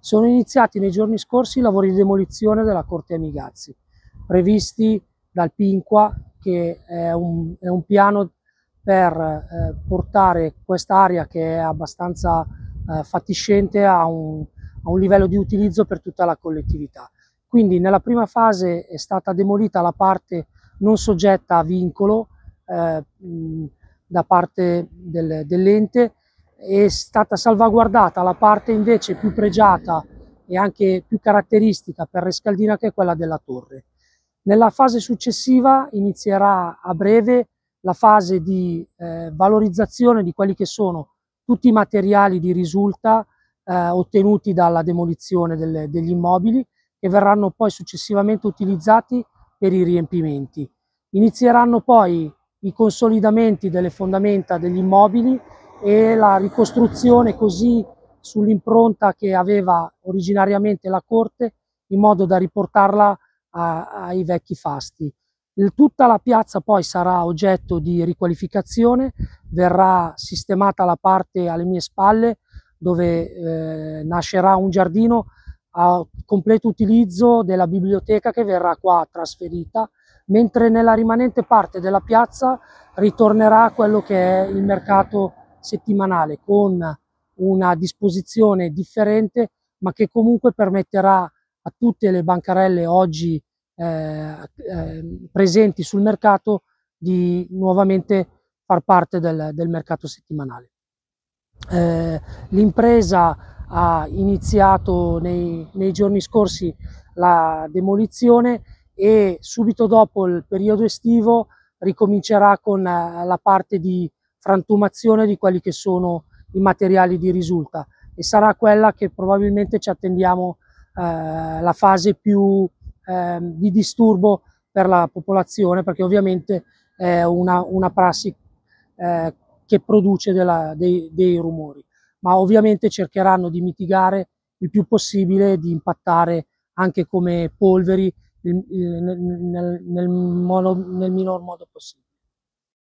sono iniziati nei giorni scorsi i lavori di demolizione della Corte Amigazzi, previsti dal PINQUA, che è un, è un piano per eh, portare quest'area che è abbastanza eh, fatiscente a un, a un livello di utilizzo per tutta la collettività. Quindi nella prima fase è stata demolita la parte non soggetta a vincolo eh, da parte del, dell'ente è stata salvaguardata la parte invece più pregiata e anche più caratteristica per Rescaldina che è quella della torre. Nella fase successiva inizierà a breve la fase di eh, valorizzazione di quelli che sono tutti i materiali di risulta eh, ottenuti dalla demolizione delle, degli immobili che verranno poi successivamente utilizzati per i riempimenti. Inizieranno poi i consolidamenti delle fondamenta degli immobili e la ricostruzione così sull'impronta che aveva originariamente la corte in modo da riportarla a, ai vecchi fasti. Il, tutta la piazza poi sarà oggetto di riqualificazione, verrà sistemata la parte alle mie spalle dove eh, nascerà un giardino a completo utilizzo della biblioteca che verrà qua trasferita, mentre nella rimanente parte della piazza ritornerà quello che è il mercato settimanale con una disposizione differente ma che comunque permetterà a tutte le bancarelle oggi eh, eh, presenti sul mercato di nuovamente far parte del, del mercato settimanale. Eh, l'impresa ha iniziato nei, nei giorni scorsi la demolizione e subito dopo il periodo estivo ricomincerà con eh, la parte di frantumazione di quelli che sono i materiali di risulta e sarà quella che probabilmente ci attendiamo eh, la fase più eh, di disturbo per la popolazione perché ovviamente è una, una prassi eh, che produce della, dei, dei rumori ma ovviamente cercheranno di mitigare il più possibile di impattare anche come polveri nel, nel, nel, nel minor modo possibile.